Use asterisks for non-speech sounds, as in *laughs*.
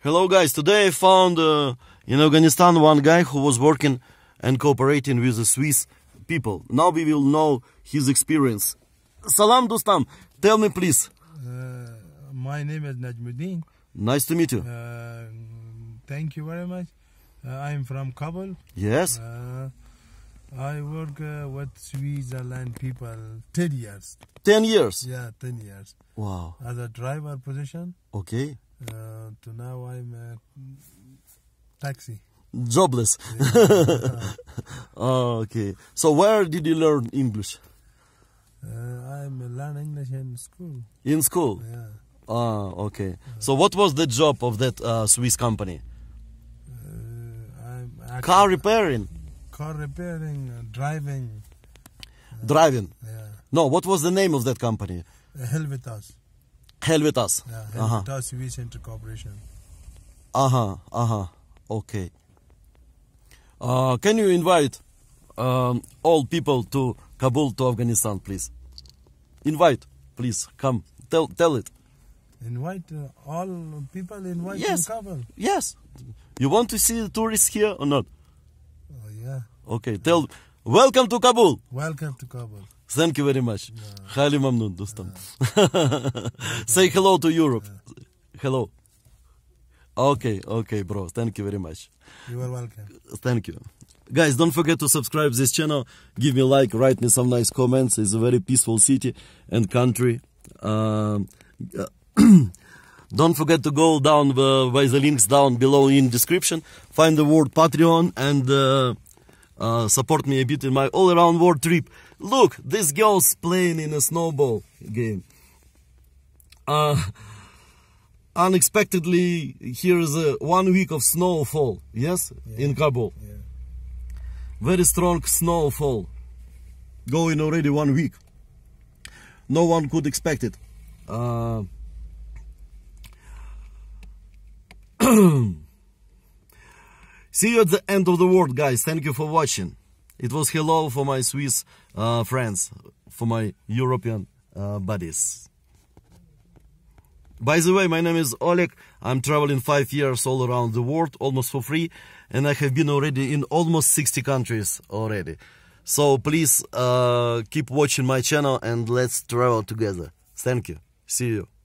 Hello guys, today I found uh, in Afghanistan one guy who was working and cooperating with the Swiss people. Now we will know his experience. Salam Dostam, tell me please. Uh, my name is Najmuddin. Nice to meet you. Uh, thank you very much. Uh, I'm from Kabul. Yes. Uh, I work uh, with Switzerland people 10 years. 10 years? Yeah, 10 years. Wow. As a driver position. Okay. Uh, to now Taxi. Jobless. Yeah. *laughs* okay. So where did you learn English? Uh, I learn English in school. In school. Yeah. Ah, okay. So what was the job of that uh, Swiss company? Uh, car repairing. Car repairing, uh, driving. driving. Yeah. No, what was the name of that company? Uh, Helvetas. Helvetas. Yeah, uh-huh. Helvetas uh -huh. Swiss Intercorporation. Aha, uh aha. -huh, uh -huh. Okay. Uh, can you invite um, all people to Kabul, to Afghanistan, please? Invite, please, come. Tell, tell it. Invite uh, all people invite yes. in Kabul? Yes. You want to see the tourists here or not? Oh, yeah. Okay, tell, welcome to Kabul. Welcome to Kabul. Thank you very much. Yeah. *laughs* Say hello to Europe. Yeah. Hello. Okay, okay, bro. Thank you very much. You are welcome. Thank you. Guys, don't forget to subscribe this channel. Give me like, write me some nice comments. It's a very peaceful city and country. Um, uh, *clears throat* don't forget to go down uh, by the links down below in description. Find the word Patreon and uh, uh, support me a bit in my all-around world trip. Look, this girl's playing in a snowball game. Uh, unexpectedly here is a one week of snowfall yes yeah. in kabul yeah. very strong snowfall going already one week no one could expect it uh, *clears throat* see you at the end of the world guys thank you for watching it was hello for my swiss uh, friends for my european uh, buddies by the way, my name is Oleg. I'm traveling five years all around the world, almost for free, and I have been already in almost 60 countries already. So please uh, keep watching my channel and let's travel together. Thank you. See you.